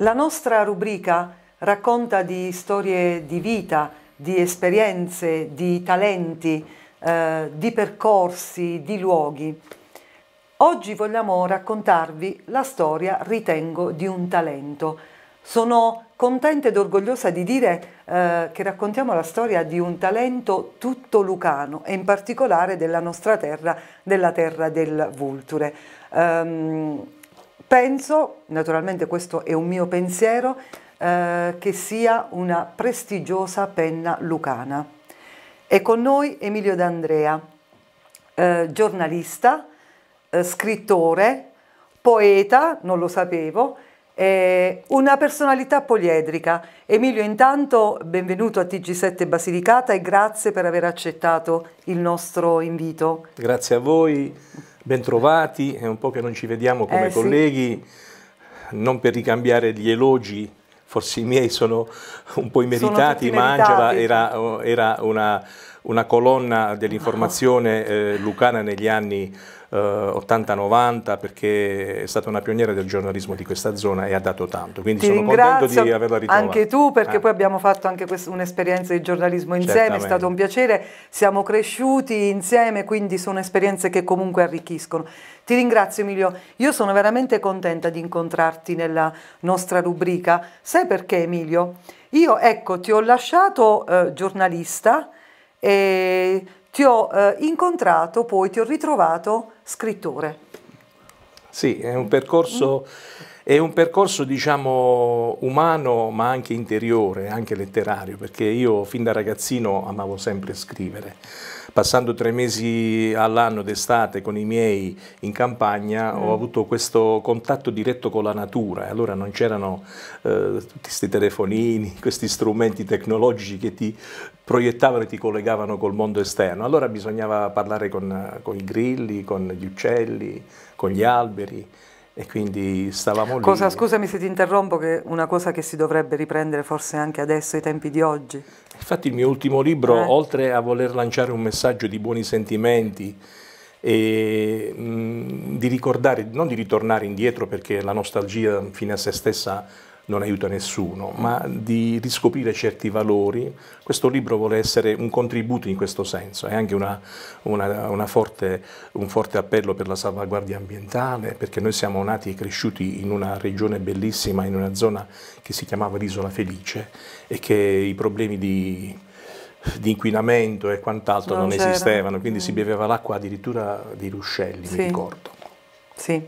La nostra rubrica racconta di storie di vita, di esperienze, di talenti, eh, di percorsi, di luoghi. Oggi vogliamo raccontarvi la storia, ritengo, di un talento. Sono contenta ed orgogliosa di dire eh, che raccontiamo la storia di un talento tutto lucano e in particolare della nostra terra, della terra del Vulture. Um, penso, naturalmente questo è un mio pensiero, eh, che sia una prestigiosa penna lucana. È con noi Emilio D'Andrea, eh, giornalista, eh, scrittore, poeta, non lo sapevo, una personalità poliedrica. Emilio, intanto benvenuto a TG7 Basilicata e grazie per aver accettato il nostro invito. Grazie a voi Bentrovati, è un po' che non ci vediamo come eh, colleghi, sì. non per ricambiare gli elogi, forse i miei sono un po' immeritati, ma meritati. Angela era, era una una colonna dell'informazione eh, lucana negli anni eh, 80-90 perché è stata una pioniera del giornalismo di questa zona e ha dato tanto, quindi Ti sono contento di averla ritrovata. Anche tu perché ah. poi abbiamo fatto anche un'esperienza di giornalismo insieme, Certamente. è stato un piacere, siamo cresciuti insieme quindi sono esperienze che comunque arricchiscono. Ti ringrazio Emilio, io sono veramente contenta di incontrarti nella nostra rubrica, sai perché Emilio? Io ecco ti ho lasciato eh, giornalista, e ti ho eh, incontrato, poi ti ho ritrovato scrittore. Sì, è un percorso, è un percorso diciamo, umano ma anche interiore, anche letterario, perché io fin da ragazzino amavo sempre scrivere passando tre mesi all'anno d'estate con i miei in campagna mm. ho avuto questo contatto diretto con la natura e allora non c'erano eh, tutti questi telefonini, questi strumenti tecnologici che ti proiettavano e ti collegavano col mondo esterno. Allora bisognava parlare con, con i grilli, con gli uccelli, con gli alberi e quindi stavamo lì. Cosa, scusami se ti interrompo, che una cosa che si dovrebbe riprendere forse anche adesso, ai tempi di oggi. Infatti il mio ultimo libro, eh. oltre a voler lanciare un messaggio di buoni sentimenti, e mh, mm, di ricordare, non di ritornare indietro perché la nostalgia fine a se stessa non aiuta nessuno, ma di riscoprire certi valori. Questo libro vuole essere un contributo in questo senso, è anche una, una, una forte, un forte appello per la salvaguardia ambientale, perché noi siamo nati e cresciuti in una regione bellissima, in una zona che si chiamava l'Isola Felice e che i problemi di di inquinamento e quant'altro non, non esistevano, quindi mm. si beveva l'acqua addirittura di ruscelli, sì. mi ricordo. Sì.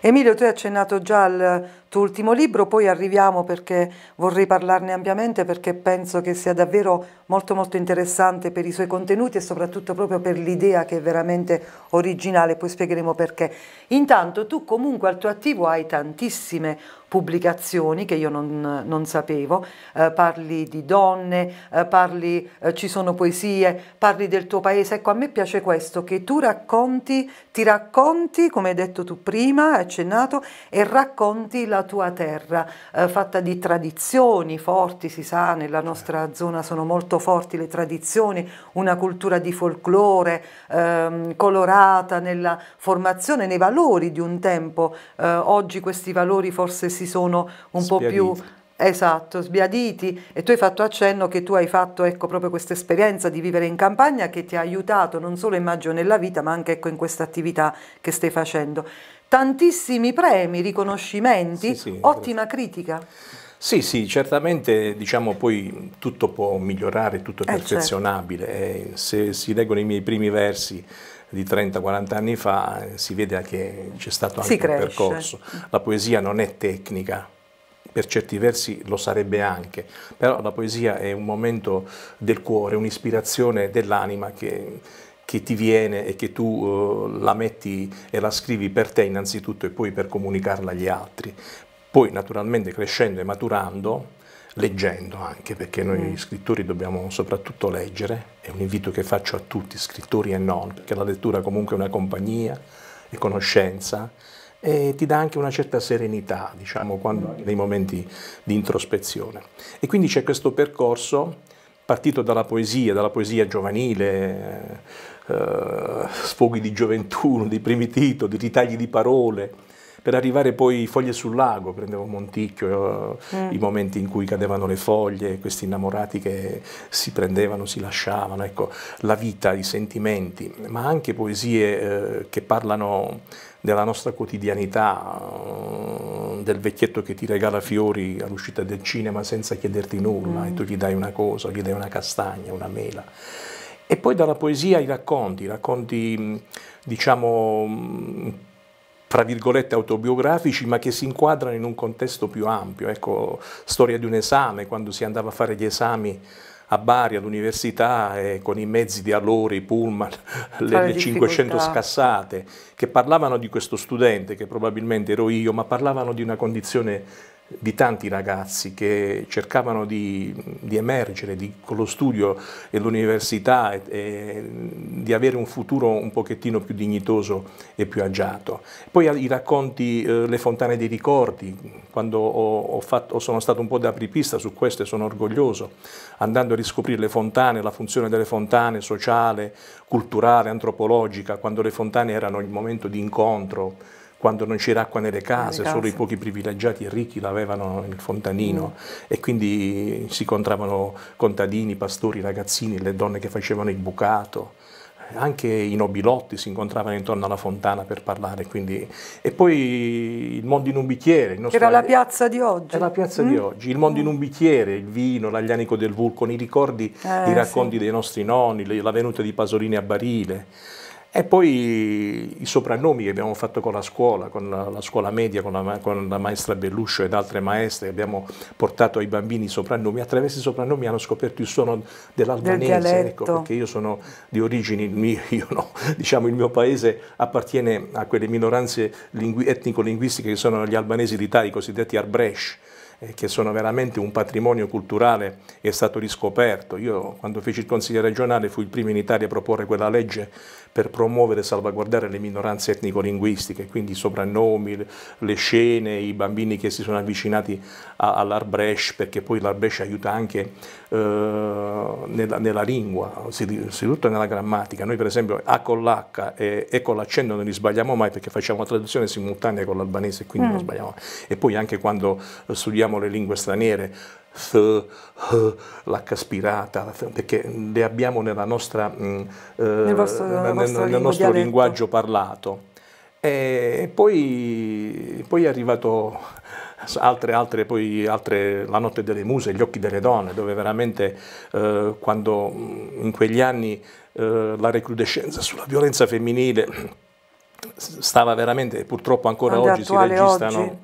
Emilio, tu hai accennato già al tuo ultimo libro, poi arriviamo perché vorrei parlarne ampiamente perché penso che sia davvero molto molto interessante per i suoi contenuti e soprattutto proprio per l'idea che è veramente originale, poi spiegheremo perché. Intanto tu comunque al tuo attivo hai tantissime pubblicazioni che io non, non sapevo, eh, parli di donne, eh, parli, eh, ci sono poesie, parli del tuo paese, ecco a me piace questo, che tu racconti, ti racconti, come hai detto tu prima, accennato, e racconti la questa tua terra eh, fatta di tradizioni forti, si sa, nella nostra zona sono molto forti le tradizioni, una cultura di folklore ehm, colorata nella formazione, nei valori di un tempo. Eh, oggi questi valori forse si sono un Spiariti. po' più Esatto, sbiaditi e tu hai fatto accenno che tu hai fatto ecco, proprio questa esperienza di vivere in campagna che ti ha aiutato non solo immagino nella vita ma anche ecco, in questa attività che stai facendo tantissimi premi, riconoscimenti, sì, sì, ottima critica. Sì, sì, certamente diciamo poi tutto può migliorare, tutto è eh, certo. perfezionabile. Eh, certo. Se si leggono i miei primi versi di 30-40 anni fa eh, si vede che c'è stato anche un percorso. La poesia non è tecnica, per certi versi lo sarebbe anche, però la poesia è un momento del cuore, un'ispirazione dell'anima che che ti viene e che tu eh, la metti e la scrivi per te innanzitutto e poi per comunicarla agli altri. Poi naturalmente crescendo e maturando, leggendo anche, perché noi mm. scrittori dobbiamo soprattutto leggere, è un invito che faccio a tutti, scrittori e non, perché la lettura comunque è una compagnia, è conoscenza e ti dà anche una certa serenità, diciamo, quando, nei momenti di introspezione. E quindi c'è questo percorso partito dalla poesia, dalla poesia giovanile, eh, sfoghi di gioventù, di primi titoli, di ritagli di parole, per arrivare poi foglie sul lago, prendevo Monticchio, eh, mm. i momenti in cui cadevano le foglie, questi innamorati che si prendevano, si lasciavano, ecco, la vita, i sentimenti, ma anche poesie eh, che parlano della nostra quotidianità, eh, del vecchietto che ti regala fiori all'uscita del cinema senza chiederti nulla mm. e tu gli dai una cosa, gli dai una castagna, una mela. E poi dalla poesia ai racconti, racconti mm, diciamo tra mm, virgolette autobiografici, ma che si inquadrano in un contesto più ampio, ecco, storia di un esame, quando si andava a fare gli esami a Bari all'università eh, con i mezzi di allora, i pullman, le, le 500 scassate, che parlavano di questo studente, che probabilmente ero io, ma parlavano di una condizione di tanti ragazzi che cercavano di, di emergere di, con lo studio e l'università e, e, di avere un futuro un pochettino più dignitoso e più agiato. Poi i racconti, eh, le fontane dei ricordi, quando ho, ho fatto, sono stato un po' da apripista su questo e sono orgoglioso, andando a riscoprire le fontane, la funzione delle fontane sociale, culturale, antropologica, quando le fontane erano il momento di incontro, quando non c'era acqua nelle case, nelle solo case. i pochi privilegiati e ricchi l'avevano il fontanino mm. e quindi si incontravano contadini, pastori, ragazzini, le donne che facevano il bucato anche i nobilotti si incontravano intorno alla fontana per parlare. Quindi... E poi il mondo in un bicchiere. Il Nostro... Era la piazza di oggi. Era la piazza mm? di oggi, il mondo mm. in un bicchiere, il vino, l'aglianico del vulcano, i ricordi, eh, i racconti sì. dei nostri nonni, la venuta di Pasolini a Barile. E poi i soprannomi che abbiamo fatto con la scuola, con la, la scuola media, con la, con la, maestra Belluscio ed altre maestre, abbiamo portato ai bambini i soprannomi. Attraverso i soprannomi hanno scoperto il suono dell'albanese, Del ecco, perché io sono di origini, io no, diciamo il mio paese appartiene a quelle minoranze lingui, etnico-linguistiche che sono gli albanesi d'Italia, i cosiddetti arbresh eh, che sono veramente un patrimonio culturale è stato riscoperto. Io quando feci il consiglio regionale fui il primo in Italia a proporre quella legge per promuovere e salvaguardare le minoranze etnico-linguistiche, quindi i soprannomi, le scene, i bambini che si sono avvicinati all'Arbresh, perché poi l'Arbresh aiuta anche eh, nella, nella, lingua, soprattutto nella grammatica. Noi per esempio A con l'H e, e con l'accento non li sbagliamo mai perché facciamo la traduzione simultanea con l'albanese, quindi mm. non sbagliamo. mai. E poi anche quando eh, studiamo le lingue straniere, th, h, l'h aspirata, perché le abbiamo nostra, mm, eh, nel, vostro, nel, vostro nel nostro linguaggio parlato. E poi, poi è arrivato altre, altre, poi altre, La notte delle muse, Gli occhi delle donne, dove veramente eh, quando mm, in quegli anni eh, la recrudescenza sulla violenza femminile stava veramente, purtroppo ancora Quando oggi si registrano. Oggi.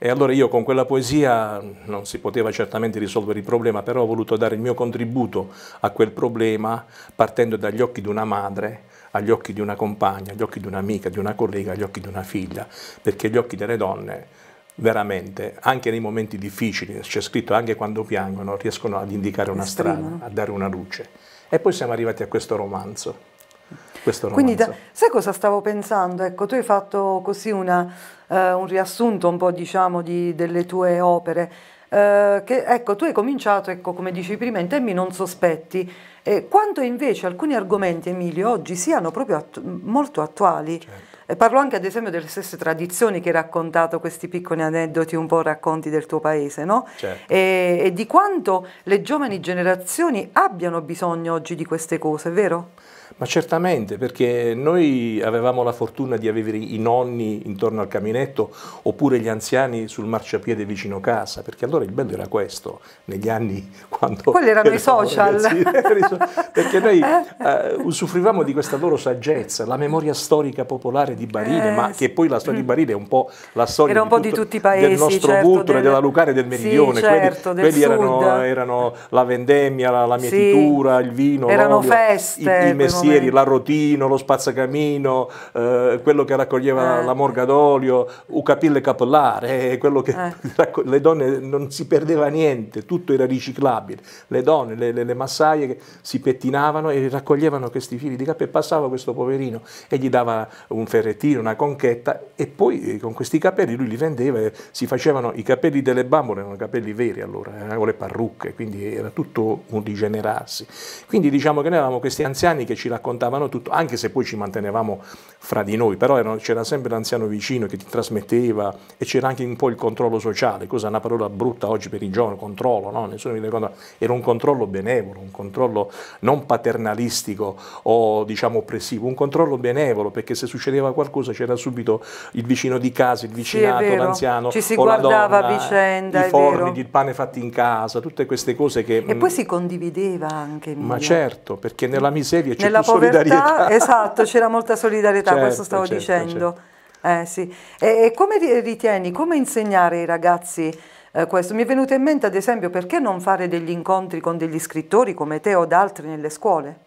Eh. E allora io con quella poesia non si poteva certamente risolvere il problema, però ho voluto dare il mio contributo a quel problema partendo dagli occhi di una madre, agli occhi di una compagna, agli occhi di un'amica, di una collega, agli occhi di una figlia, perché gli occhi delle donne veramente, anche nei momenti difficili, c'è scritto anche quando piangono, riescono ad indicare una strada, a dare una luce. E poi siamo arrivati a questo romanzo questo romanzo. Quindi, sai cosa stavo pensando? Ecco, tu hai fatto così una, eh, un riassunto un po' diciamo di, delle tue opere. Eh, che, ecco, tu hai cominciato, ecco, come dici prima, in temi non sospetti, eh, quanto invece alcuni argomenti, Emilio, oggi siano proprio attu molto attuali. Certo. E parlo anche ad esempio delle stesse tradizioni che hai raccontato, questi piccoli aneddoti un po' racconti del tuo paese, no? Certo. E, e di quanto le giovani generazioni abbiano bisogno oggi di queste cose, vero? Ma certamente, perché noi avevamo la fortuna di avere i nonni intorno al caminetto oppure gli anziani sul marciapiede vicino casa, perché allora il bello era questo, negli anni quando... Quelli erano i social. perché noi eh, usufruivamo di questa loro saggezza, la memoria storica popolare di Barile, eh, ma che poi la storia mm. di Barile è un po' la storia di, tutto, di, tutti i paesi, del nostro certo, Vulture, del... della Lucare e del Meridione. Sì, certo, quelli, del quelli erano, erano, la vendemmia, la, la mietitura, sì, il vino, erano feste, i, i forestieri, la Rotino, lo Spazzacamino, eh, quello che raccoglieva eh. la morga d'olio, un capille Capellare, eh, quello che eh. le donne non si perdeva niente, tutto era riciclabile. Le donne, le, le, le massaie si pettinavano e raccoglievano questi fili di capelli, e passava questo poverino e gli dava un ferrettino, una conchetta e poi eh, con questi capelli lui li vendeva e si facevano i capelli delle bambole, erano capelli veri allora, erano le parrucche, quindi era tutto un degenerarsi. Quindi diciamo che noi avevamo questi anziani che ci ci raccontavano tutto, anche se poi ci mantenevamo fra di noi, però c'era sempre l'anziano vicino che ti trasmetteva e c'era anche un po' il controllo sociale, cosa è una parola brutta oggi per i giovani, controllo, no? nessuno mi controllo. era un controllo benevolo, un controllo non paternalistico o diciamo oppressivo, un controllo benevolo perché se succedeva qualcosa c'era subito il vicino di casa, il vicinato, sì, l'anziano, ci si guardava donna, a vicenda, i forni, il pane fatto in casa, tutte queste cose che... E poi mm si condivideva anche. Emilia. Ma certo, perché nella miseria c'è della povertà, esatto, c'era molta solidarietà, certo, questo stavo certo, dicendo. Certo. Eh, sì. e, e, come ritieni, come insegnare ai ragazzi eh, questo? Mi è venuto in mente ad esempio perché non fare degli incontri con degli scrittori come te o da altri nelle scuole?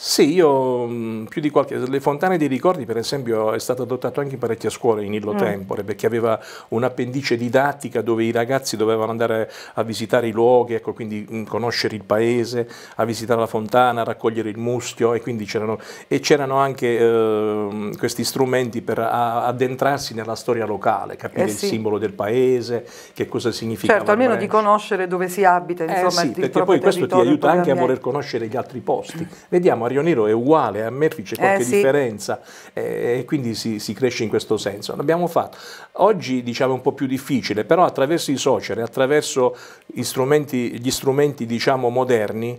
Sì, io mm, più di qualche... Le fontane dei ricordi, per esempio, è stato adottato anche in parecchie scuole in Illo mm. Tempore, mm. perché aveva un'appendice didattica dove i ragazzi dovevano andare a visitare i luoghi, ecco, quindi mm, conoscere il paese, a visitare la fontana, a raccogliere il mustio, e quindi c'erano, e c'erano anche eh, questi strumenti per a, addentrarsi nella storia locale, capire eh sì. il simbolo del paese, che cosa significa. Certo, almeno di conoscere dove si abita, eh insomma, eh sì, il perché poi questo ti aiuta anche a voler conoscere gli altri posti. Vediamo Mario Nero è uguale, a Merfice c'è eh, qualche eh, sì. differenza eh, e quindi si, si, cresce in questo senso. L'abbiamo fatto. Oggi diciamo è un po' più difficile, però attraverso i social, attraverso strumenti, gli strumenti diciamo moderni,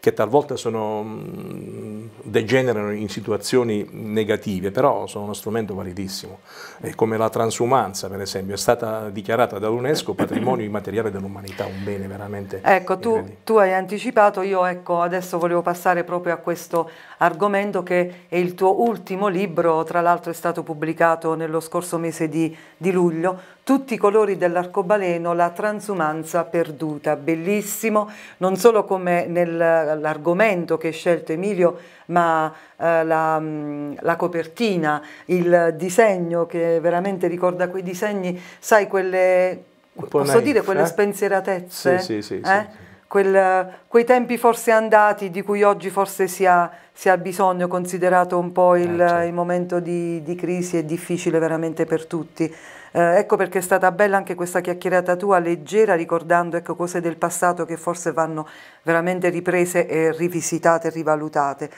che talvolta sono, mm, degenerano in situazioni negative, però sono uno strumento validissimo, e come la transumanza per esempio, è stata dichiarata dall'UNESCO patrimonio immateriale dell'umanità, un bene veramente. Ecco, tu, tu, hai anticipato, io ecco, adesso volevo passare proprio a questo argomento che è il tuo ultimo libro, tra l'altro è stato pubblicato nello scorso mese di, di luglio, tutti i colori dell'arcobaleno, la transumanza perduta, bellissimo, non solo come nell'argomento che ha scelto Emilio, ma eh, la, mm, la, copertina, il disegno che veramente ricorda quei disegni, sai, quelle, posso naif, dire, quelle eh? spensieratezze? Sì, sì, sì. Eh? sì. Quel, quei tempi forse andati di cui oggi forse si ha, si ha bisogno, considerato un po' il, eh, certo. il momento di, di crisi, è difficile veramente per tutti. Eh, ecco perché è stata bella anche questa chiacchierata tua leggera ricordando ecco, cose del passato che forse vanno veramente riprese e rivisitate, rivalutate.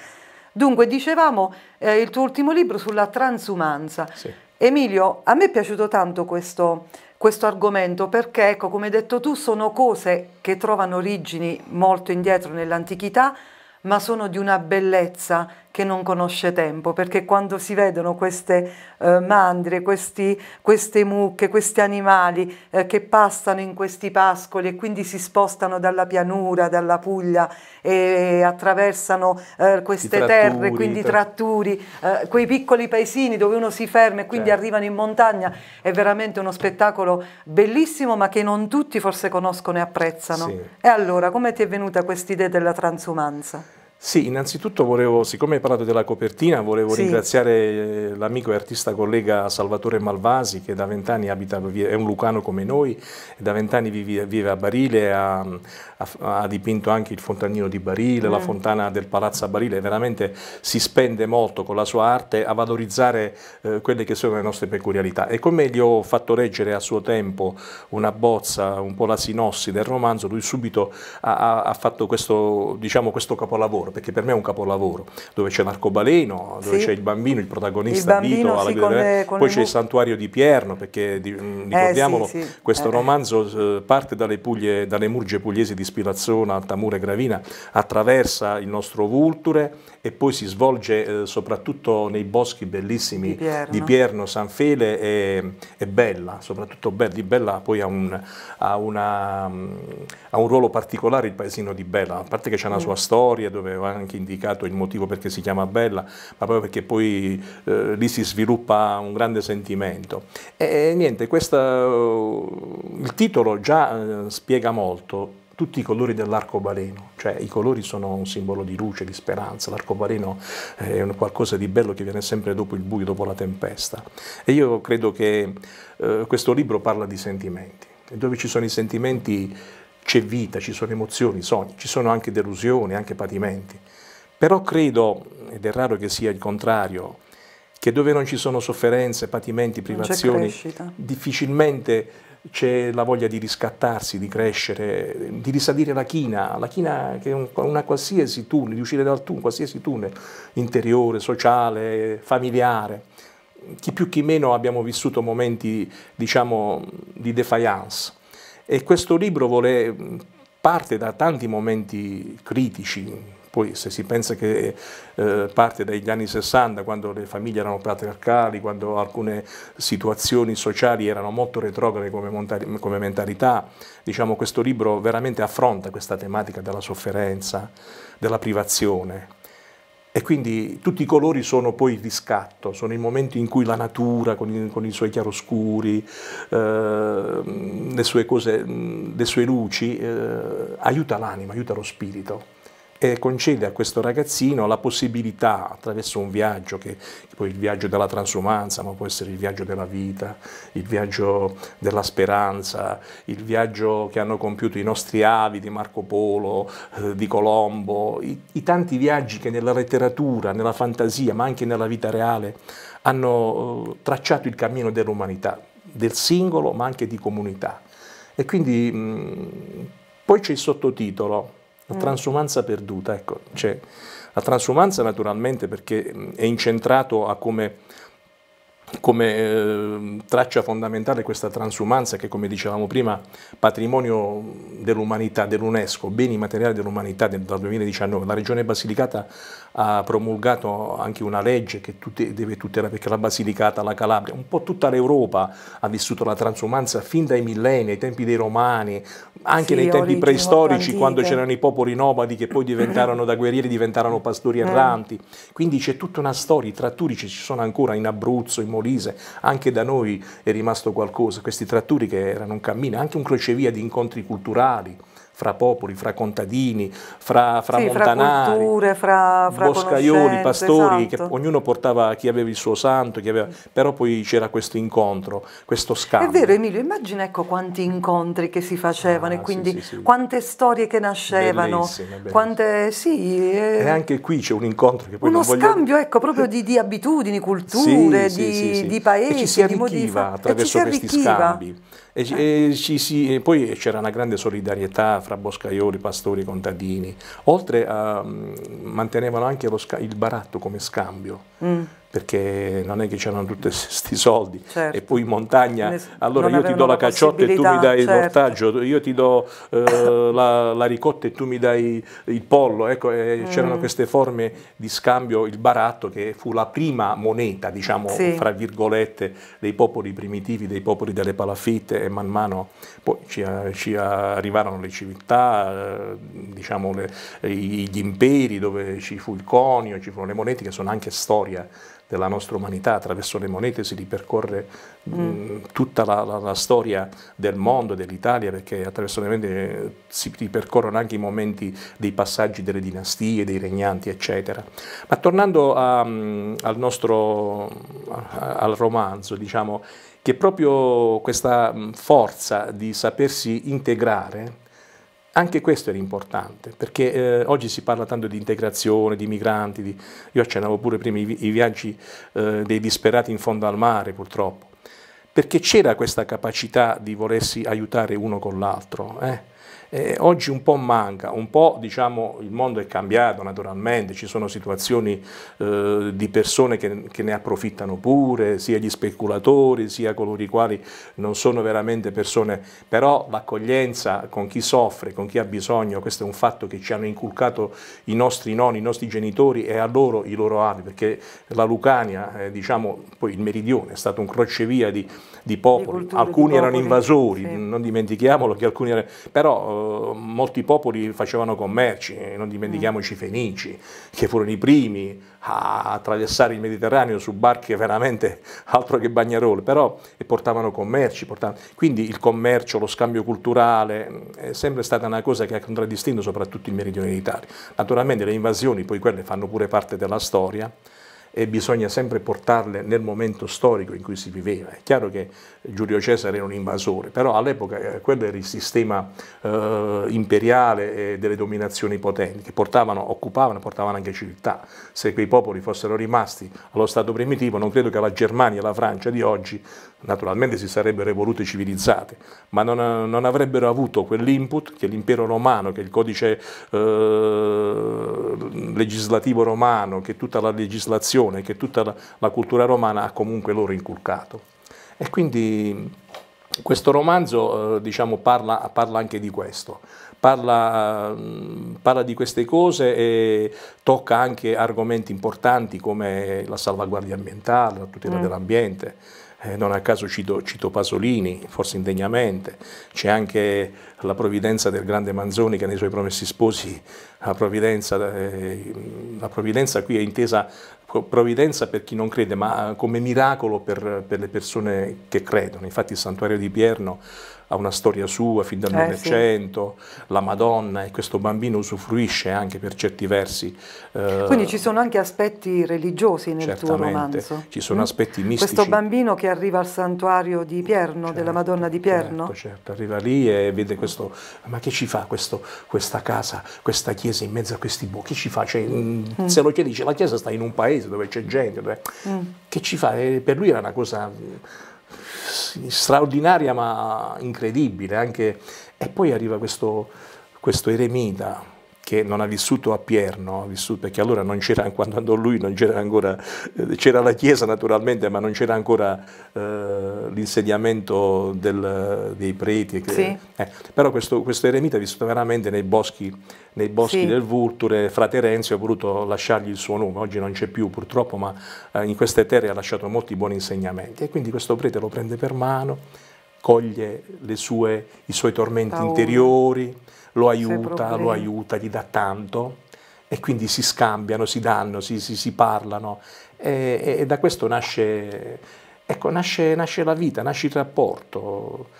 Dunque, dicevamo eh, il tuo ultimo libro sulla transumanza. Sì. Emilio, a me è piaciuto tanto questo, questo argomento perché, ecco, come hai detto tu, sono cose che trovano origini molto indietro nell'antichità, ma sono di una bellezza che non conosce tempo, perché quando si vedono queste eh, mandrie, questi, queste mucche, questi animali eh, che passano in questi pascoli e quindi si spostano dalla pianura, dalla Puglia e attraversano eh, queste tratturi, terre, quindi tra... tratturi, eh, quei piccoli paesini dove uno si ferma e quindi certo. arrivano in montagna, è veramente uno spettacolo bellissimo ma che non tutti forse conoscono e apprezzano. Sì. E allora come ti è venuta questa idea della transumanza? Sì, innanzitutto volevo, siccome hai parlato della copertina, volevo sì. ringraziare eh, l'amico e artista collega Salvatore Malvasi che da vent'anni abita, è un lucano come noi, da vent'anni vive, a Barile, ha, ha, dipinto anche il fontanino di Barile, mm. la fontana del Palazzo a Barile, veramente si spende molto con la sua arte a valorizzare eh, quelle che sono le nostre peculiarità. E come gli ho fatto leggere a suo tempo una bozza, un po' la sinossi del romanzo, lui subito ha, ha fatto questo, diciamo, questo capolavoro capolavoro, perché per me è un capolavoro, dove c'è l'arcobaleno, dove sì. c'è il bambino, il protagonista il bambino, Vito, sì, con le, con poi c'è il santuario di Pierno, perché di, eh, mm, ricordiamolo, eh, sì, questo eh. romanzo eh, parte dalle, Puglie, dalle murge pugliesi di Spirazzona, Altamura e Gravina, attraversa il nostro Vulture e poi si svolge eh, soprattutto nei boschi bellissimi di Pierno, di Pierno Sanfele e, e, Bella, soprattutto Bella, di Bella poi ha un, ha, una, mm, ha un, ruolo particolare il paesino di Bella, a parte che c'è una mm. sua storia dove avevo anche indicato il motivo perché si chiama Bella, ma proprio perché poi eh, lì si sviluppa un grande sentimento. E, niente, questa, eh, il titolo già eh, spiega molto tutti i colori dell'arcobaleno, cioè i colori sono un simbolo di luce, di speranza, l'arcobaleno eh, è qualcosa di bello che viene sempre dopo il buio, dopo la tempesta. E io credo che eh, questo libro parla di sentimenti, e dove ci sono i sentimenti c'è vita, ci sono emozioni, sogni, ci sono anche delusioni, anche patimenti. Però credo, ed è raro che sia il contrario, che dove non ci sono sofferenze, patimenti, privazioni, difficilmente c'è la voglia di riscattarsi, di crescere, di risalire la china, la china che è una qualsiasi tunnel, di uscire dal tunnel, qualsiasi tunnel interiore, sociale, familiare. Chi più chi meno abbiamo vissuto momenti, diciamo, di defiance e questo libro vuole, parte da tanti momenti critici, poi se si pensa che eh, parte dagli anni 60, quando le famiglie erano patriarcali, quando alcune situazioni sociali erano molto retrograde come, come mentalità, diciamo questo libro veramente affronta questa tematica della sofferenza, della privazione. E quindi tutti i colori sono poi il riscatto, sono i momenti in cui la natura con i, con i suoi chiaroscuri, eh, le, sue cose, le sue luci, eh, aiuta l'anima, aiuta lo spirito e concede a questo ragazzino la possibilità, attraverso un viaggio, che, che poi il viaggio della transumanza, ma può essere il viaggio della vita, il viaggio della speranza, il viaggio che hanno compiuto i nostri avi di Marco Polo, eh, di Colombo, i, i tanti viaggi che nella letteratura, nella fantasia, ma anche nella vita reale, hanno eh, tracciato il cammino dell'umanità, del singolo, ma anche di comunità. E quindi mh, mm, poi c'è il sottotitolo la mm. transumanza perduta, ecco, c'è. Cioè, la transumanza naturalmente perché è incentrato a come come ehm, traccia fondamentale questa transumanza che, come dicevamo prima, patrimonio dell'umanità, dell'UNESCO, beni materiali dell'umanità dal 2019. La Regione Basilicata ha promulgato anche una legge che tute, deve tutelare, perché la Basilicata, la Calabria, un po' tutta l'Europa ha vissuto la transumanza fin dai millenni, ai tempi dei romani, anche sì, nei tempi preistorici, quando c'erano i popoli nomadi che poi diventarono da guerrieri, diventarono pastori eh. erranti. Quindi c'è tutta una storia, i tratturici ci sono ancora in Abruzzo, in Molise, Molise, anche da noi è rimasto qualcosa, questi tratturi che erano un cammino, anche un crocevia di incontri culturali, fra popoli, fra contadini, fra, fra sì, montanari, fra, culture, fra, fra boscaioli, pastori, esatto. che ognuno portava chi aveva il suo santo, aveva, però poi c'era questo incontro, questo scambio. È vero Emilio, immagina ecco quanti incontri che si facevano ah, e quindi sì, sì, quante storie che nascevano. Bellissime, bellissime. Quante, sì, eh, e anche qui c'è un incontro che poi Uno scambio voglio... ecco proprio di, di, abitudini, culture, di, di paesi, e ci si arricchiva attraverso questi scambi. E, e, ci si, poi c'era una grande solidarietà fra tra boscaioli, pastori, contadini. Oltre a, mm, mantenevano anche lo, il baratto come scambio. Mm perché non è che c'erano tutti questi soldi certo. e poi in montagna allora io ti do la cacciotta e tu mi dai certo. il mortaggio io ti do eh, la, la, ricotta e tu mi dai il pollo ecco, eh, mm. c'erano queste forme di scambio il baratto che fu la prima moneta diciamo sì. fra virgolette dei popoli primitivi dei popoli delle palafitte e man mano poi ci, eh, ci arrivarono le civiltà eh, diciamo le, gli imperi dove ci fu il conio ci furono le monete che sono anche storia della nostra umanità attraverso le monete si ripercorre mm. mh, mm, tutta la, la, la, storia del mondo, dell'Italia, perché attraverso le monete si ripercorrono anche i momenti dei passaggi delle dinastie, dei regnanti, eccetera. Ma tornando a, mm, al nostro al romanzo, diciamo che proprio questa mm, forza di sapersi integrare anche questo era importante, perché eh, oggi si parla tanto di integrazione, di migranti, di... io accennavo pure prima i, vi i viaggi eh, dei disperati in fondo al mare purtroppo, perché c'era questa capacità di volersi aiutare uno con l'altro. Eh? Eh, oggi un po' manca, un po' diciamo il mondo è cambiato naturalmente, ci sono situazioni eh, di persone che, che, ne approfittano pure, sia gli speculatori, sia coloro i quali non sono veramente persone, però l'accoglienza con chi soffre, con chi ha bisogno, questo è un fatto che ci hanno inculcato i nostri nonni, i nostri genitori e a loro i loro avi, perché la Lucania, eh, diciamo poi il meridione, è stato un crocevia di, di popoli, alcuni di popoli, erano invasori, sì. non dimentichiamolo che alcuni erano, però molti popoli facevano commerci, non dimentichiamoci i mm. Fenici, che furono i primi a attraversare il Mediterraneo su barche veramente altro che bagnarole, però portavano commerci, portavano... quindi il commercio, lo scambio culturale mm, è sempre stata una cosa che ha contraddistinto soprattutto il meridione d'Italia. Naturalmente le invasioni, poi quelle fanno pure parte della storia, e bisogna sempre portarle nel momento storico in cui si viveva. È chiaro che Giulio Cesare era un invasore, però all'epoca eh, quello era il sistema eh, imperiale delle dominazioni potenti che portavano, occupavano, portavano anche civiltà. Se quei popoli fossero rimasti allo stato primitivo non credo che la Germania e la Francia di oggi naturalmente si sarebbero evolute civilizzate, ma non, non avrebbero avuto quell'input che l'impero romano, che il codice eh, legislativo romano, che tutta la legislazione, che tutta la, la cultura romana ha comunque loro inculcato. E quindi questo romanzo eh, diciamo, parla, parla, anche di questo, parla, mm, parla, di queste cose e tocca anche argomenti importanti come la salvaguardia ambientale, la tutela mm. dell'ambiente eh, non a caso cito, cito, Pasolini, forse indegnamente, c'è anche la provvidenza del grande Manzoni che nei suoi promessi sposi, la provvidenza, eh, la provvidenza qui è intesa provvidenza per chi non crede, ma come miracolo per, per le persone che credono. Infatti il santuario di Pierno ha una storia sua fin dal Novecento, eh, sì. la Madonna e questo bambino usufruisce anche per certi versi. Eh, Quindi ci sono anche aspetti religiosi nel tuo romanzo. Ci sono mm. aspetti mistici. Questo bambino che arriva al santuario di Pierno, certo, della Madonna di Pierno. Certo, certo, arriva lì e vede questo, ma che ci fa questo, questa casa, questa chiesa in mezzo a questi buchi? Che ci fa? Cioè, mm. mm. Se lo chiede dice, la chiesa sta in un paese dove c'è gente, dove... Mm. che ci fa? E eh, per lui era una cosa straordinaria ma incredibile. Anche... E poi arriva questo, questo eremita che non ha vissuto a Pierno, vissuto, perché allora non c'era, quando andò lui non c'era ancora, eh, c'era la chiesa naturalmente, ma non c'era ancora eh, l'insediamento del, dei preti. Che, sì. eh, però questo, questo eremita è vissuto veramente nei boschi, nei boschi sì. del Vulture, frate Renzi ha voluto lasciargli il suo nome, oggi non c'è più purtroppo, ma eh, in queste terre ha lasciato molti buoni insegnamenti e quindi questo prete lo prende per mano, coglie sue, i suoi tormenti Paura. interiori lo aiuta, lo aiuta, gli dà tanto e quindi si scambiano, si danno, si, si, si parlano e, e, e, da questo nasce, ecco, nasce, nasce la vita, nasce il rapporto.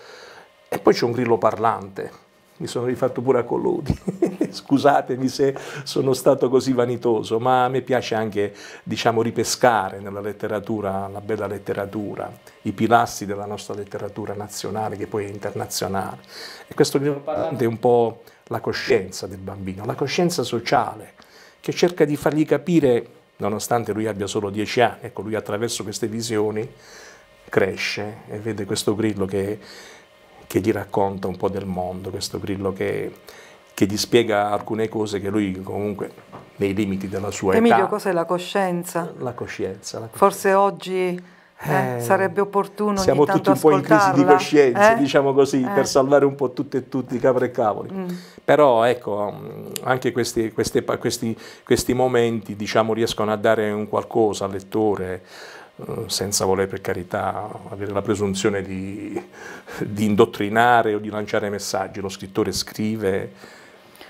E poi c'è un grillo parlante mi sono rifatto pure a collodi. Scusatemi se sono stato così vanitoso, ma a me piace anche, diciamo, ripescare nella letteratura, la bella letteratura, i pilastri della nostra letteratura nazionale, che poi è internazionale. E questo libro parlante è un po' la coscienza del bambino, la coscienza sociale, che cerca di fargli capire, nonostante lui abbia solo dieci anni, ecco, lui attraverso queste visioni cresce e vede questo grillo che che gli racconta un po' del mondo, questo grillo che, che gli spiega alcune cose che lui comunque nei limiti della sua Emilio, età... Emilio, cos'è la coscienza? La coscienza. La coscienza. Forse oggi... Eh, eh sarebbe opportuno siamo tutti un po' in crisi di coscienza eh? diciamo così eh. per salvare un po' tutte e tutti capre e cavoli mm. però ecco anche questi, queste, questi, questi momenti diciamo riescono a dare un qualcosa al lettore eh, senza voler per carità avere la presunzione di, di indottrinare o di lanciare messaggi, lo scrittore scrive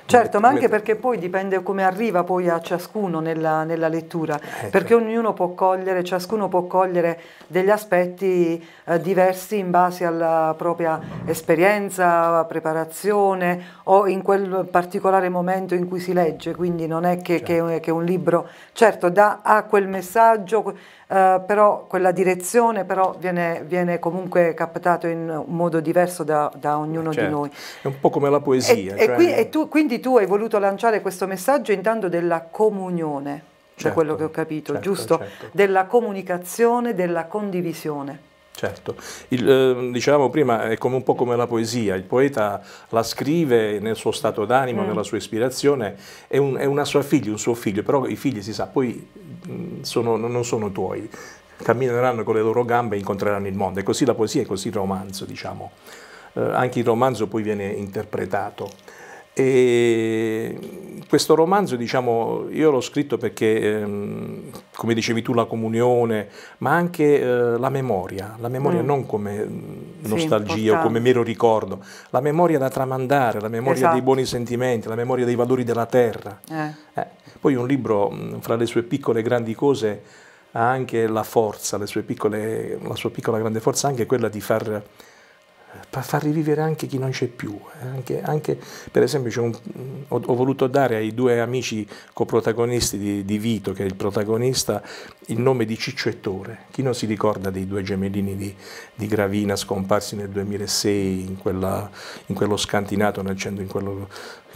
Certo, ma anche perché poi dipende come arriva poi a ciascuno nella, nella lettura, eh, certo. perché ognuno può cogliere, ciascuno può cogliere degli aspetti eh, diversi in base alla propria esperienza, preparazione o in quel particolare momento in cui si legge, quindi non è che, certo. che, che un libro, certo, dà, ha quel messaggio eh, però quella direzione però viene, viene, comunque captato in un modo diverso da, da ognuno certo. di noi. È un po' come la poesia. E, cioè... e, qui, e tu, quindi tu hai voluto lanciare questo messaggio intanto della comunione, da cioè certo. quello che ho capito, certo, giusto? Certo. Della comunicazione, della condivisione. Certo, il, eh, diciamo prima è come un po' come la poesia, il poeta la scrive nel suo stato d'animo, mm. nella sua ispirazione, è, un, è, una sua figlia, un suo figlio, però i figli si sa, poi mhmm, sono, non sono tuoi, cammineranno con le loro gambe e incontreranno il mondo, è così la poesia, è così il romanzo, diciamo. Eh, anche il romanzo poi viene interpretato. E questo romanzo, diciamo, io l'ho scritto perché, ehm, come dicevi tu, la comunione, ma anche eh, la memoria, la memoria mm. non come mm, nostalgia sì, o come mero ricordo, la memoria da tramandare, la memoria esatto. dei buoni sentimenti, la memoria dei valori della terra. Eh. Eh. Poi un libro, mm, fra le sue piccole e grandi cose, ha anche la forza, piccole, la sua piccola grande forza, anche quella di far far rivivere anche chi non c'è più. Eh. Anche, anche per esempio, un, mm, ho, ho, voluto dare ai due amici coprotagonisti di, di, Vito, che è il protagonista, il nome di Ciccio Ettore. Chi non si ricorda dei due gemellini di, di Gravina scomparsi nel 2006 in, quella, in quello scantinato, nel centro, in quello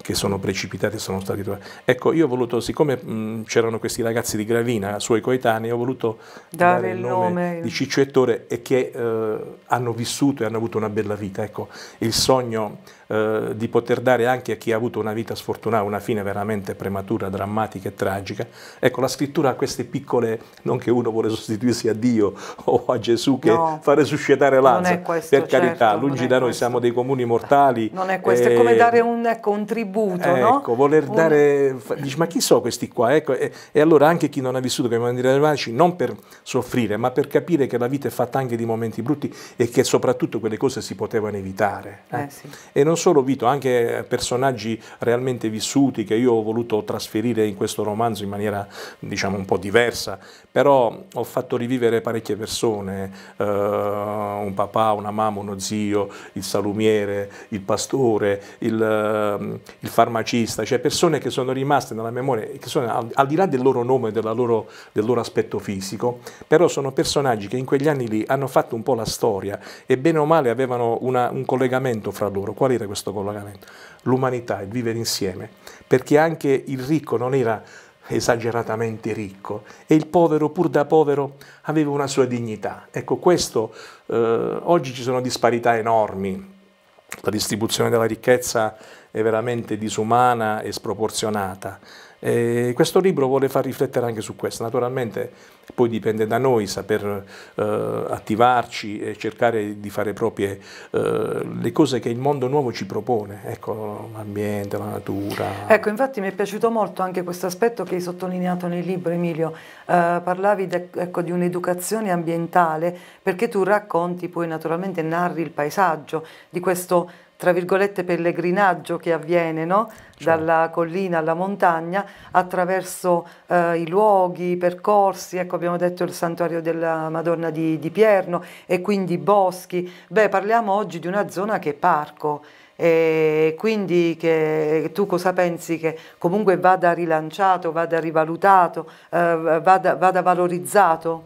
che sono precipitati e sono stati trovati. Ecco, io ho voluto, siccome mh, c'erano questi ragazzi di Gravina, suoi coetanei, ho voluto dare, dare il nome, di Ciccio Ettore e che eh, hanno vissuto e hanno avuto una bella vita. Ecco, il sogno eh, di poter dare anche a chi ha avuto una vita sfortunata, una fine veramente prematura, drammatica e tragica. Ecco, la scrittura ha queste piccole, non che uno vuole sostituirsi a Dio o a Gesù che no, fa resuscitare Lazaro, questo, per carità, certo, lungi da noi questo. siamo dei comuni mortali. Non è questo, eh, è come eh, dare un, ecco, un tributo, ecco, no? voler un... dare, dici, ma chi sono questi qua? Ecco, e, e, allora anche chi non ha vissuto come Mandira Levaci, non per soffrire, ma per capire che la vita è fatta anche di momenti brutti e che soprattutto quelle cose si potevano evitare. Eh? Eh, sì. E non non solo Vito, anche personaggi realmente vissuti che io ho voluto trasferire in questo romanzo in maniera diciamo un po' diversa, però ho fatto rivivere parecchie persone, eh, un papà, una mamma, uno zio, il salumiere, il pastore, il, ehm, il farmacista, cioè persone che sono rimaste nella memoria, che sono al, al di là del loro nome, e del loro aspetto fisico, però sono personaggi che in quegli anni lì hanno fatto un po' la storia e bene o male avevano una, un collegamento fra loro, qual era avere questo collegamento. L'umanità, il vivere insieme, perché anche il ricco non era esageratamente ricco e il povero pur da povero aveva una sua dignità. Ecco questo, eh, oggi ci sono disparità enormi, la distribuzione della ricchezza è veramente disumana e sproporzionata. E questo libro vuole far riflettere anche su questo. Naturalmente poi dipende da noi saper eh, attivarci e cercare di fare proprie eh, le cose che il mondo nuovo ci propone, ecco, l'ambiente, la natura. Ecco, infatti mi è piaciuto molto anche questo aspetto che hai sottolineato nel libro, Emilio. Eh, parlavi de, ecco, di un'educazione ambientale perché tu racconti poi naturalmente narri il paesaggio di questo tra virgolette, pellegrinaggio che avviene no? cioè. dalla collina alla montagna attraverso eh, i luoghi, i percorsi, ecco abbiamo detto il santuario della Madonna di, di Pierno e quindi boschi. Beh, parliamo oggi di una zona che è parco. E quindi che, tu cosa pensi che comunque vada rilanciato, vada rivalutato, eh, vada, vada valorizzato?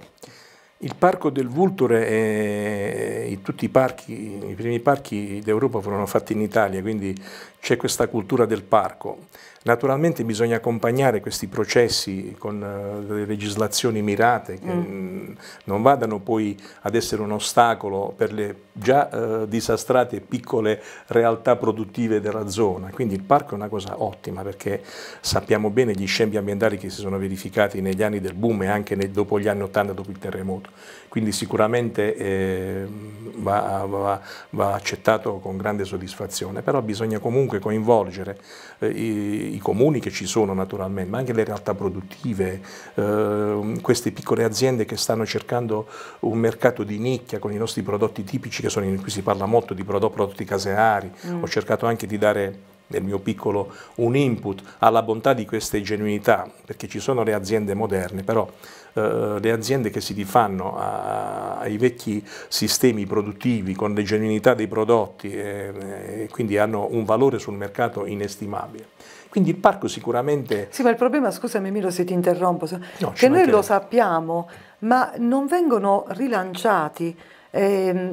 Il parco del Vulture e tutti i parchi, i primi parchi d'Europa furono fatti in Italia, quindi c'è questa cultura del parco. Naturalmente bisogna accompagnare questi processi con eh, le legislazioni mirate che mm. mm. non vadano poi ad essere un ostacolo per le già eh, disastrate piccole realtà produttive della zona. Quindi il parco è una cosa ottima perché sappiamo bene gli scempi ambientali che si sono verificati negli anni del boom e anche nel, dopo gli anni 80 dopo il terremoto. Quindi sicuramente eh, va, va, va, accettato con grande soddisfazione, però bisogna comunque coinvolgere eh, i i comuni che ci sono naturalmente, ma anche le realtà produttive, eh, queste piccole aziende che stanno cercando un mercato di nicchia con i nostri prodotti tipici, che sono in cui si parla molto di prodotti, caseari, mm. ho cercato anche di dare nel mio piccolo un input alla bontà di queste genuinità, perché ci sono le aziende moderne, però eh, le aziende che si rifanno a, ai vecchi sistemi produttivi con le genuinità dei prodotti eh, e quindi hanno un valore sul mercato inestimabile. Quindi il parco sicuramente... Sì, ma il problema, scusami Milo se ti interrompo, no, che noi lo sappiamo, ma non vengono rilanciati. Eh,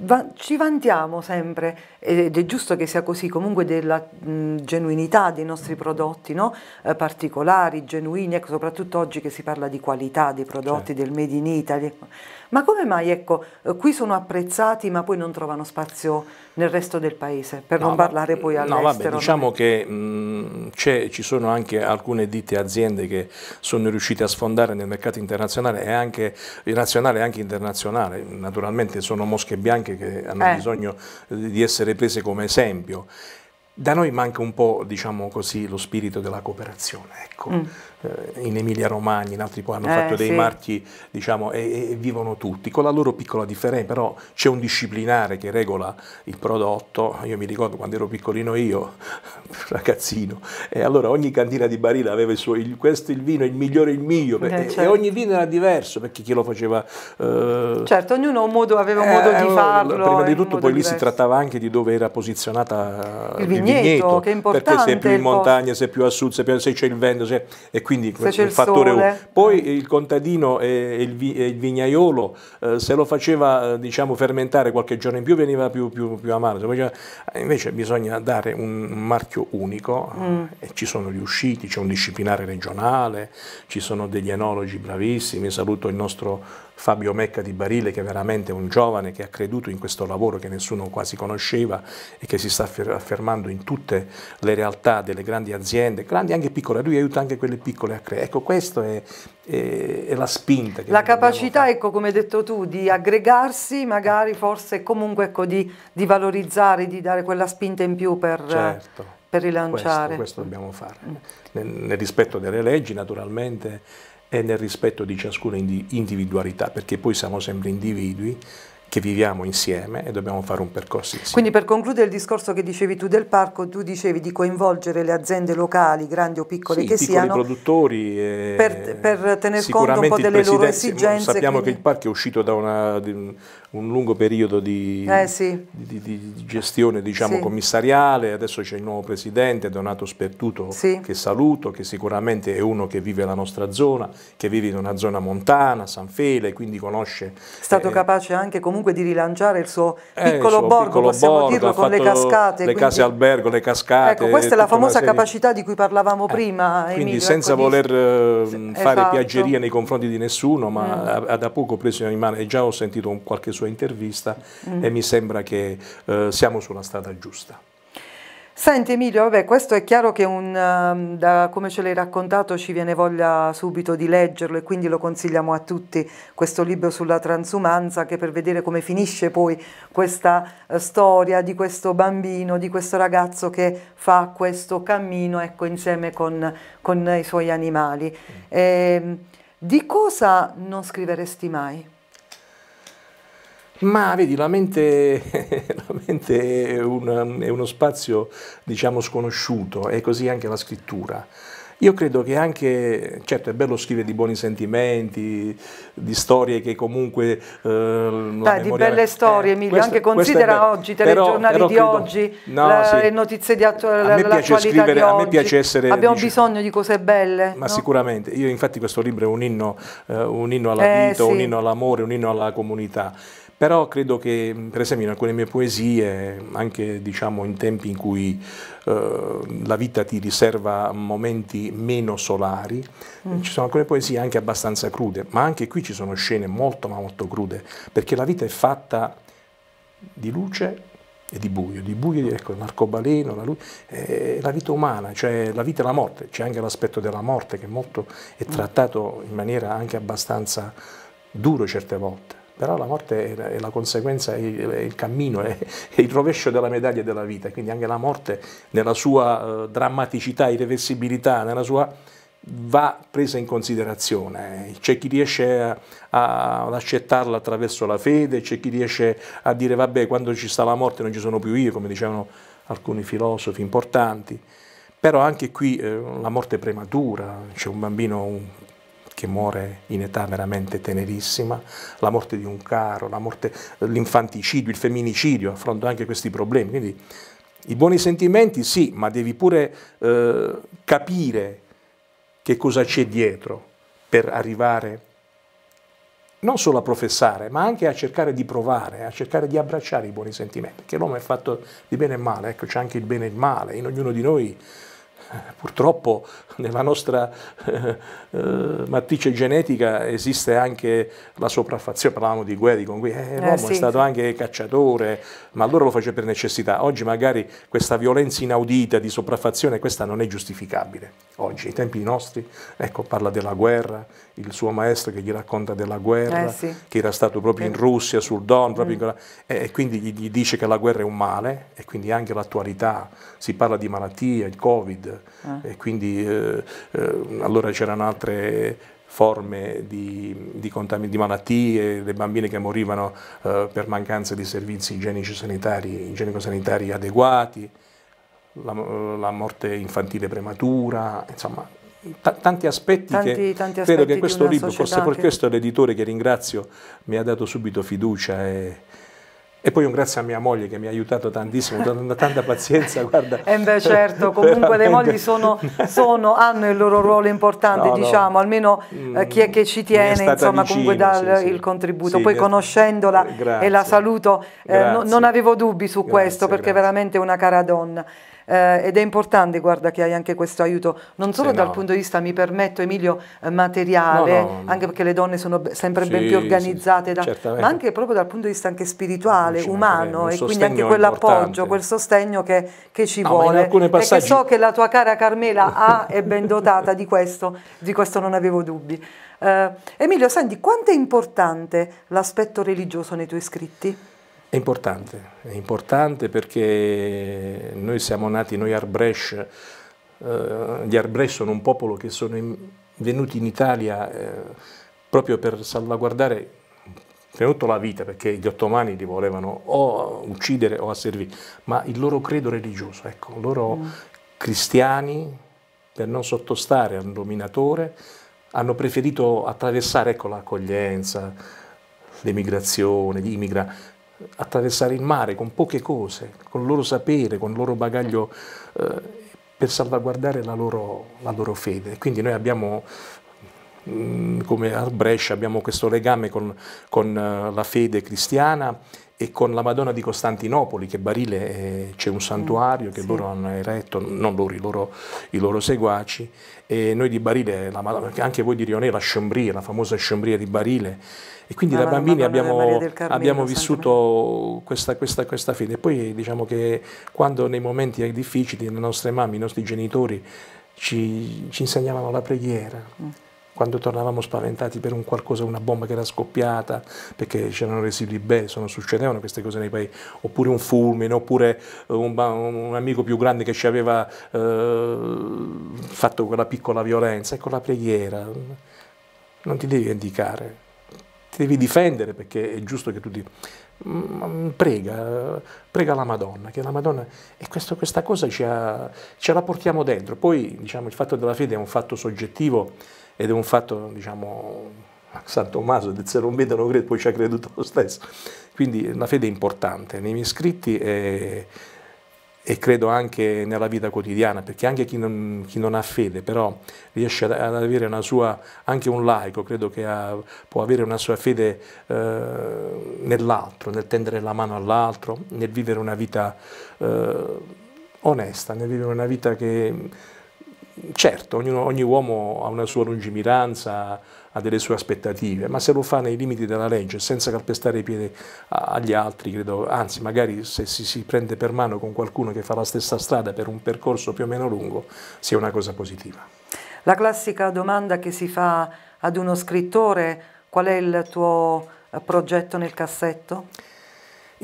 va, ci vantiamo sempre ed è giusto che sia così, comunque della mh, genuinità dei nostri prodotti no? eh, particolari, genuini, ecco, soprattutto oggi che si parla di qualità dei prodotti, certo. del made in Italy. Ma come mai ecco, eh, qui sono apprezzati ma poi non trovano spazio nel resto del paese, per no, non ma, parlare poi all'estero? No, vabbè, diciamo che mh, ci sono anche alcune ditte e aziende che sono riuscite a sfondare nel mercato internazionale e anche nazionale e anche internazionale. Naturalmente sono mosche bianche che hanno eh. bisogno di essere le prese come esempio. Da noi manca un po', diciamo così, lo spirito della cooperazione, ecco. Mm. Eh, in Emilia Romagna, in altri poi hanno eh, fatto dei sì. marchi diciamo, e, e, vivono tutti, con la loro piccola differenza, però c'è un disciplinare che regola il prodotto, io mi ricordo quando ero piccolino io, ragazzino, e allora ogni cantina di Barilla aveva il suo, il, questo il vino, il migliore il mio, eh, e, certo. e, ogni vino era diverso, perché chi lo faceva... Eh, certo, ognuno modo, aveva un modo eh, di eh, farlo. Prima di tutto poi diverso. lì si trattava anche di dove era posizionata il vigneto, il vigneto che è importante. Perché se più in montagna, se è più a sud, se, più, se c'è il vento, se, e qui quindi questo è il fattore sole. Poi eh. il contadino e il, vi, e il vignaiolo eh, se lo faceva eh, diciamo, fermentare qualche giorno in più veniva più, più, più amaro, faceva... Eh, invece bisogna dare un marchio unico mm. e ci sono riusciti, c'è un disciplinare regionale, ci sono degli enologi bravissimi, saluto il nostro Fabio Mecca di Barile che è veramente un giovane che ha creduto in questo lavoro che nessuno quasi conosceva e che si sta affermando in tutte le realtà delle grandi aziende, grandi anche piccole, lui aiuta anche quelle piccole a creare. Ecco, questa è, è, è, la spinta. la capacità, ecco, come hai detto tu, di aggregarsi, magari forse comunque ecco, di, di, valorizzare, di dare quella spinta in più per... Certo. Per rilanciare. Questo, questo dobbiamo fare, nel, nel rispetto delle leggi naturalmente e nel rispetto di ciascuna individualità, perché poi siamo sempre individui che viviamo insieme e dobbiamo fare un percorso insieme. Quindi per concludere il discorso che dicevi tu del parco, tu dicevi di coinvolgere le aziende locali, grandi o piccole sì, che siano, produttori per, per tener conto un po' delle loro esigenze. Sappiamo quindi... che il parco è uscito da una un lungo periodo di, eh, sì. di, di, di gestione diciamo, sì. commissariale, adesso c'è il nuovo presidente Donato Spertuto sì. che saluto, che sicuramente è uno che vive la nostra zona, che vive in una zona montana, San Fele, quindi conosce... È stato eh, capace anche comunque di rilanciare il suo piccolo, eh, il suo borgo, piccolo possiamo borgo, dirlo, con le cascate. Le quindi... case albergo, le cascate... Ecco, questa è la famosa capacità di cui parlavamo eh, prima. Quindi Emilio, ecco, senza ecco, voler eh, fare esatto. piaggeria nei confronti di nessuno, ma mm. ha, ha da poco preso in mano, e già ho sentito un, qualche suo sua intervista mm. e mi sembra che eh, siamo sulla strada giusta. Senti Emilio, vabbè, questo è chiaro che un, ehm, da come ce l'hai raccontato ci viene voglia subito di leggerlo e quindi lo consigliamo a tutti, questo libro sulla transumanza che per vedere come finisce poi questa eh, storia di questo bambino, di questo ragazzo che fa questo cammino ecco, insieme con, con, i suoi animali. Mm. E, ehm, di cosa non scriveresti mai? ma vedi la mente, la mente è, un, è, uno spazio diciamo sconosciuto è così anche la scrittura. Io credo che anche, certo è bello scrivere di buoni sentimenti, di storie che comunque... Eh, Dai, di belle eh, storie Emilio, eh, anche considera oggi telegiornali però, però di oggi, no, la, sì. le notizie di attualità di oggi. A me piace essere... Abbiamo dice, bisogno di cose belle. Ma no? sicuramente, io infatti questo libro è un inno, eh, un inno alla eh, vita, sì. un inno all'amore, un inno alla comunità però credo che per esempio in alcune mie poesie, anche diciamo, in tempi in cui eh, la vita ti riserva momenti meno solari, mm. ci sono alcune poesie anche abbastanza crude, ma anche qui ci sono scene molto ma molto crude, perché la vita è fatta di luce e di buio, di buio, ecco, l'arcobaleno, la, eh, la vita umana, cioè la vita e la morte, c'è anche l'aspetto della morte che molto è trattato in maniera anche abbastanza duro certe volte però la morte è la conseguenza, è il cammino, è il rovescio della medaglia della vita, quindi anche la morte nella sua eh, drammaticità, irreversibilità, nella sua va presa in considerazione. C'è chi riesce a, a, ad accettarla attraverso la fede, c'è chi riesce a dire vabbè quando ci sta la morte non ci sono più io, come dicevano alcuni filosofi importanti, però anche qui eh, la morte prematura, c'è un bambino, che muore in età veramente tenerissima, la morte di un caro, l'infanticidio, il femminicidio, affronto anche questi problemi. Quindi i buoni sentimenti sì, ma devi pure eh, capire che cosa c'è dietro per arrivare non solo a professare, ma anche a cercare di provare, a cercare di abbracciare i buoni sentimenti, perché l'uomo è fatto di bene e male, ecco c'è anche il bene e il male, in ognuno di noi Purtroppo nella nostra eh, eh, matrice genetica esiste anche la sopraffazione, parlavamo di guerri con cui eh, l'uomo eh, sì. è stato anche cacciatore, ma allora lo faceva per necessità. Oggi magari questa violenza inaudita di sopraffazione, questa non è giustificabile. Oggi, ai tempi nostri, ecco, parla della guerra, il suo maestro che gli racconta della guerra, eh, sì. che era stato proprio in Russia, sul Don, proprio mm. in... e quindi gli, gli dice che la guerra è un male e quindi anche l'attualità, si parla di malattia, il Covid, eh. e quindi eh, eh, allora c'erano altre forme di, di, di, malattie, le bambine che morivano eh, per mancanza di servizi igienico-sanitari igienico -sanitari adeguati, la, la morte infantile prematura, insomma tanti aspetti tanti, che tanti aspetti credo che questo libro, forse per questo l'editore che ringrazio mi ha dato subito fiducia e, e poi un grazie a mia moglie che mi ha aiutato tantissimo, dando tanta pazienza. Guarda. Eh beh, certo, comunque le mogli sono, sono, hanno il loro ruolo importante, no, diciamo, no. almeno mm, eh, chi è che ci tiene, insomma, vicino, comunque dà sì, il sì. contributo. Sì, poi conoscendola grazie, e la saluto, eh, grazie, non avevo dubbi su questo grazie, è veramente una cara donna eh, ed è importante guarda che hai anche questo aiuto non solo sì, dal no. punto di vista mi permetto Emilio eh, materiale no, no. anche perché le donne sono sempre sì, ben più organizzate da, ma anche proprio dal punto di vista anche spirituale umano e quindi anche quell'appoggio quel sostegno che, che ci vuole passaggi... e che so che la tua cara Carmela ha è ben dotata di questo di questo non avevo dubbi eh, Emilio senti quanto è importante l'aspetto religioso nei tuoi scritti? È importante, è importante perché noi siamo nati, noi Arbresh, eh, gli Arbresh sono un popolo che sono in, venuti in Italia eh, proprio per salvaguardare prima tutto la vita, perché gli ottomani li volevano o uccidere o asservire, ma il loro credo religioso, ecco, loro mm. cristiani, per non sottostare al dominatore, hanno preferito attraversare ecco, l'accoglienza, l'emigrazione, gli immigrati, attraversare il mare con poche cose, con il loro sapere, con il loro bagaglio eh, per salvaguardare la loro, la loro, fede. Quindi noi abbiamo, mm, come a Brescia, abbiamo questo legame con, con eh, la fede cristiana e con la Madonna di Costantinopoli, che Barile eh, c'è un santuario che sì. loro hanno eretto, non loro, i loro, i loro seguaci, e noi di Barile, la, anche voi di Rionè, la Sciambria, la famosa Sciambria di Barile, e quindi Madonna, da bambini abbiamo, Carmino, abbiamo, vissuto questa, questa, questa fede. E poi diciamo che quando nei momenti difficili le nostre mamme, i nostri genitori ci, ci insegnavano la preghiera, mm. quando tornavamo spaventati per un qualcosa, una bomba che era scoppiata, perché c'erano residui besono, succedevano queste cose nei paesi, oppure un fulmine, oppure un, un amico più grande che ci aveva eh, fatto quella piccola violenza, ecco la preghiera, non ti devi indicare ti devi difendere perché è giusto che tu ti... Mm, prega, prega la Madonna, che la Madonna... E questo, questa cosa ce la, ce la portiamo dentro. Poi diciamo, il fatto della fede è un fatto soggettivo ed è un fatto, diciamo, San Tommaso, se non vedo non credo, poi ci ha creduto lo stesso. Quindi la fede è importante. Nei miei scritti è e credo anche nella vita quotidiana, perché anche chi non, chi non ha fede però riesce ad avere una sua, anche un laico credo che ha, può avere una sua fede eh, nell'altro, nel tendere la mano all'altro, nel vivere una vita eh, onesta, nel vivere una vita che certo ogni, ogni uomo ha una sua lungimiranza, ha delle sue aspettative, ma se lo fa nei limiti della legge, senza calpestare i piedi agli altri, credo, anzi magari se si, si prende per mano con qualcuno che fa la stessa strada per un percorso più o meno lungo, sia una cosa positiva. La classica domanda che si fa ad uno scrittore, qual è il tuo eh, progetto nel cassetto?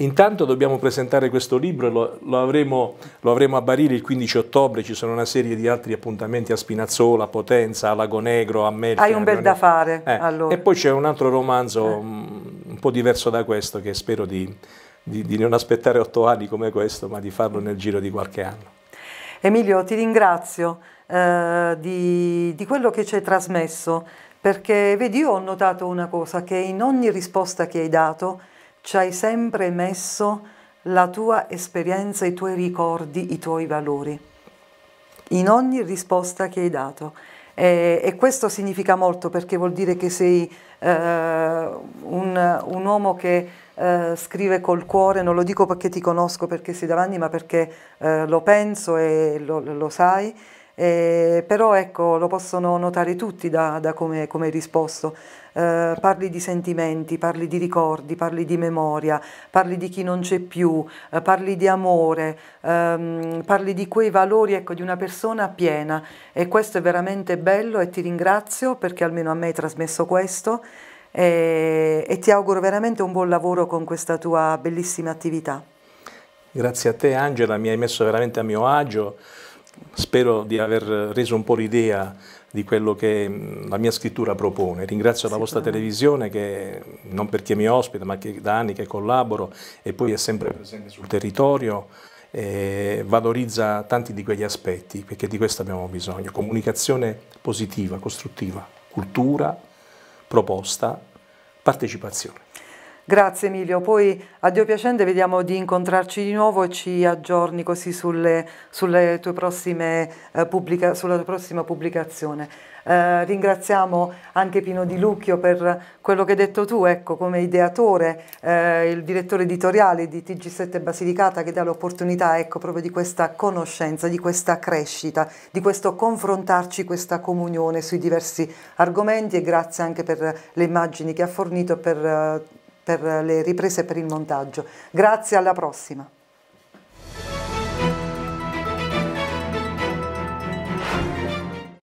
Intanto dobbiamo presentare questo libro, lo, lo, avremo, lo avremo a Barile il 15 ottobre, ci sono una serie di altri appuntamenti a Spinazzola, a Potenza, a Lago Negro, a Melfi. Hai un bel da fare. Eh. Allora. E poi c'è un altro romanzo eh. Mm, un po' diverso da questo che spero di, di, di non aspettare otto anni come questo, ma di farlo nel giro di qualche anno. Emilio, ti ringrazio eh, di, di, quello che ci hai trasmesso, perché vedi, io ho notato una cosa, che in ogni risposta che hai dato ci hai sempre messo la tua esperienza, i tuoi ricordi, i tuoi valori, in ogni risposta che hai dato. E, e questo significa molto perché vuol dire che sei eh, un, un, uomo che eh, scrive col cuore, non lo dico perché ti conosco, perché sei davanti, ma perché eh, lo penso e lo, lo sai eh, però ecco, lo possono notare tutti da, da come, hai risposto. Eh, parli di sentimenti, parli di ricordi, parli di memoria, parli di chi non c'è più, eh, parli di amore, ehm, parli di quei valori ecco, di una persona piena e questo è veramente bello e ti ringrazio perché almeno a me hai trasmesso questo e, e ti auguro veramente un buon lavoro con questa tua bellissima attività. Grazie a te Angela, mi hai messo veramente a mio agio. Spero di aver reso un po' l'idea di quello che mm, la mia scrittura propone. Ringrazio la vostra televisione che mm, non perché mi ospita, ma che da anni che collaboro e poi è sempre presente sul territorio e valorizza tanti di quegli aspetti, perché di questo abbiamo bisogno. Comunicazione positiva, costruttiva, cultura, proposta, partecipazione. Grazie Emilio, poi a Dio piacente vediamo di incontrarci di nuovo e ci aggiorni così sulle, sulle tue prossime, eh, pubblica, sulla tua prossima pubblicazione. Eh, ringraziamo anche Pino Di Lucchio per quello che hai detto tu, ecco, come ideatore, eh, il direttore editoriale di TG7 Basilicata che dà l'opportunità ecco, proprio di questa conoscenza, di questa crescita, di questo confrontarci, questa comunione sui diversi argomenti e grazie anche per le immagini che ha fornito e per eh, per le riprese e per il montaggio. Grazie, alla prossima.